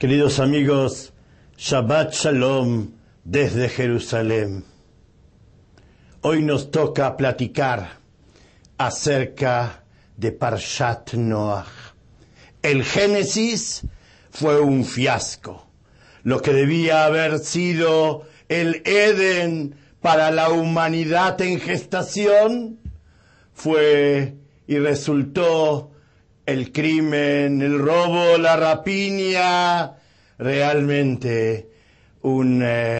Queridos amigos, Shabbat Shalom desde Jerusalén. Hoy nos toca platicar acerca de Parshat Noah. El Génesis fue un fiasco. Lo que debía haber sido el Edén para la humanidad en gestación fue y resultó el crimen, el robo, la rapiña, realmente un... Eh,